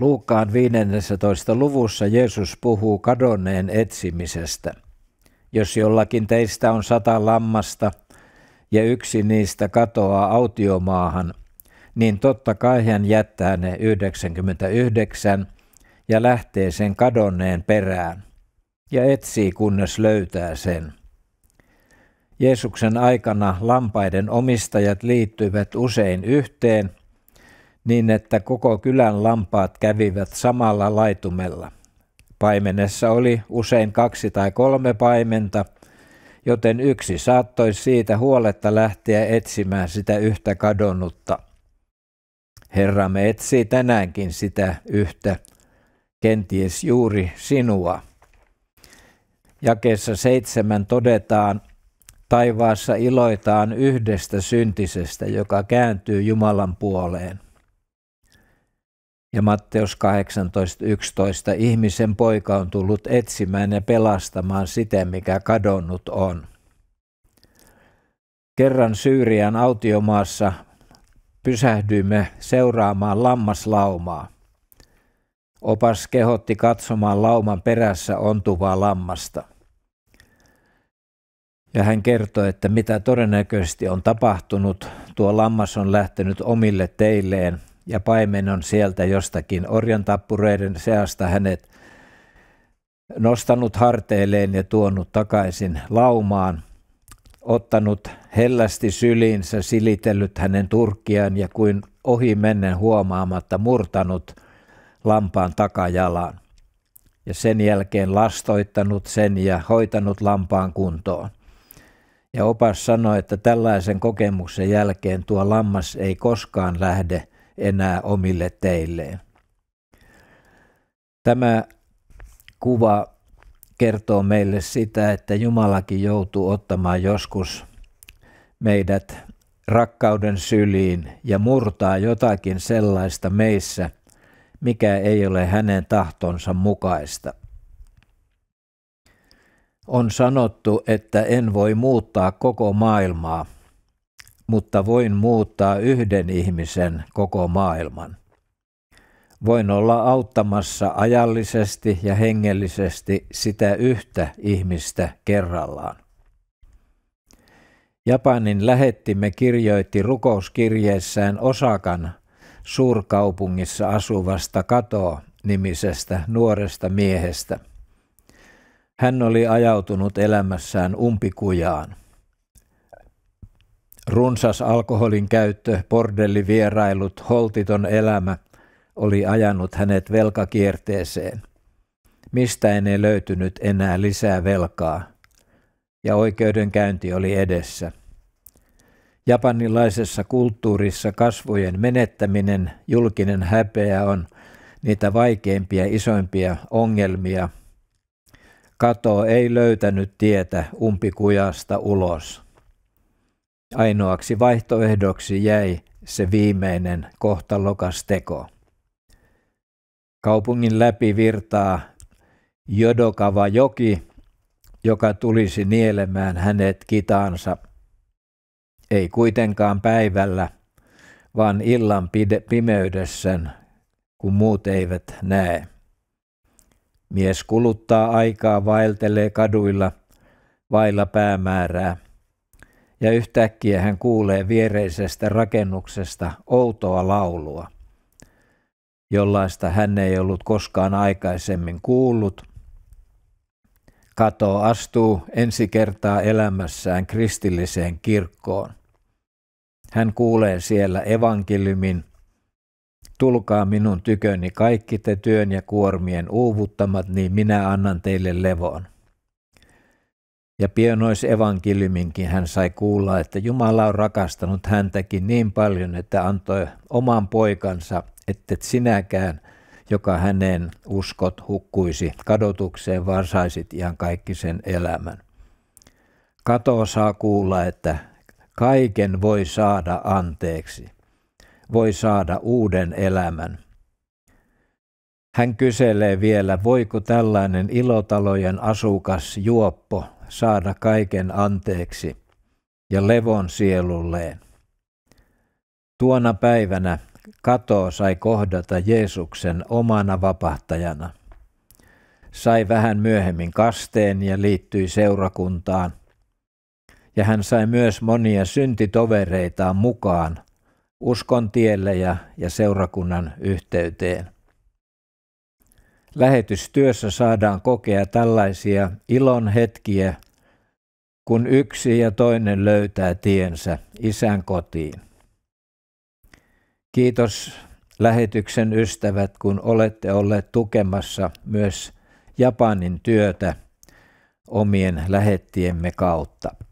Luukkaan 15. luvussa Jeesus puhuu kadonneen etsimisestä. Jos jollakin teistä on sata lammasta ja yksi niistä katoaa autiomaahan, niin totta kai hän jättää ne 99 ja lähtee sen kadonneen perään ja etsii kunnes löytää sen. Jeesuksen aikana lampaiden omistajat liittyvät usein yhteen – niin että koko kylän lampaat kävivät samalla laitumella. Paimenessa oli usein kaksi tai kolme paimenta, joten yksi saattoi siitä huoletta lähteä etsimään sitä yhtä kadonnutta. Herramme etsii tänäänkin sitä yhtä, kenties juuri sinua. Jakeessa seitsemän todetaan, taivaassa iloitaan yhdestä syntisestä, joka kääntyy Jumalan puoleen. Ja Matteus 18.11. Ihmisen poika on tullut etsimään ja pelastamaan sitä, mikä kadonnut on. Kerran Syyrian autiomaassa pysähdyimme seuraamaan lammaslaumaa. Opas kehotti katsomaan lauman perässä ontuvaa lammasta. Ja hän kertoi, että mitä todennäköisesti on tapahtunut, tuo lammas on lähtenyt omille teilleen ja on sieltä jostakin orjan tappureiden seasta hänet nostanut harteilleen ja tuonut takaisin laumaan, ottanut hellästi syliinsä, silitellyt hänen turkkiaan ja kuin ohi mennen huomaamatta murtanut lampaan takajalan ja sen jälkeen lastoittanut sen ja hoitanut lampaan kuntoon. Ja opas sanoi, että tällaisen kokemuksen jälkeen tuo lammas ei koskaan lähde enää omille teilleen. Tämä kuva kertoo meille sitä, että Jumalakin joutuu ottamaan joskus meidät rakkauden syliin ja murtaa jotakin sellaista meissä, mikä ei ole hänen tahtonsa mukaista. On sanottu, että en voi muuttaa koko maailmaa, mutta voin muuttaa yhden ihmisen koko maailman. Voin olla auttamassa ajallisesti ja hengellisesti sitä yhtä ihmistä kerrallaan. Japanin lähettimme kirjoitti rukouskirjeessään Osakan suurkaupungissa asuvasta Katoa nimisestä nuoresta miehestä. Hän oli ajautunut elämässään umpikujaan – Runsas alkoholin käyttö, bordellivierailut, holtiton elämä oli ajanut hänet velkakierteeseen. Mistä ei löytynyt enää lisää velkaa, ja oikeudenkäynti oli edessä. Japanilaisessa kulttuurissa kasvojen menettäminen, julkinen häpeä on niitä vaikeimpia, isoimpia ongelmia. Kato ei löytänyt tietä umpikujasta ulos. Ainoaksi vaihtoehdoksi jäi se viimeinen kohtalokas teko. Kaupungin läpi virtaa Jodokava joki, joka tulisi nielemään hänet kitaansa. Ei kuitenkaan päivällä, vaan illan pimeydessä, kun muut eivät näe. Mies kuluttaa aikaa vaeltelee kaduilla vailla päämäärää – ja yhtäkkiä hän kuulee viereisestä rakennuksesta outoa laulua, jollaista hän ei ollut koskaan aikaisemmin kuullut. Kato astuu ensi kertaa elämässään kristilliseen kirkkoon. Hän kuulee siellä evankeliumin, tulkaa minun tyköni kaikki te työn ja kuormien uuvuttamat, niin minä annan teille levon. Ja pienois evankeliuminkin hän sai kuulla, että Jumala on rakastanut häntäkin niin paljon, että antoi oman poikansa, että et sinäkään, joka hänen uskot, hukkuisi kadotukseen, vaan saisit ihan kaikki sen elämän. Kato saa kuulla, että kaiken voi saada anteeksi, voi saada uuden elämän – hän kyselee vielä, voiko tällainen ilotalojen asukas juoppo saada kaiken anteeksi ja levon sielulleen. Tuona päivänä Kato sai kohdata Jeesuksen omana vapahtajana. Sai vähän myöhemmin kasteen ja liittyi seurakuntaan. Ja hän sai myös monia syntitovereitaan mukaan uskon tielle ja, ja seurakunnan yhteyteen lähetystyössä saadaan kokea tällaisia ilon hetkiä, kun yksi ja toinen löytää tiensä isän kotiin. Kiitos lähetyksen ystävät, kun olette olleet tukemassa myös Japanin työtä omien lähettiemme kautta.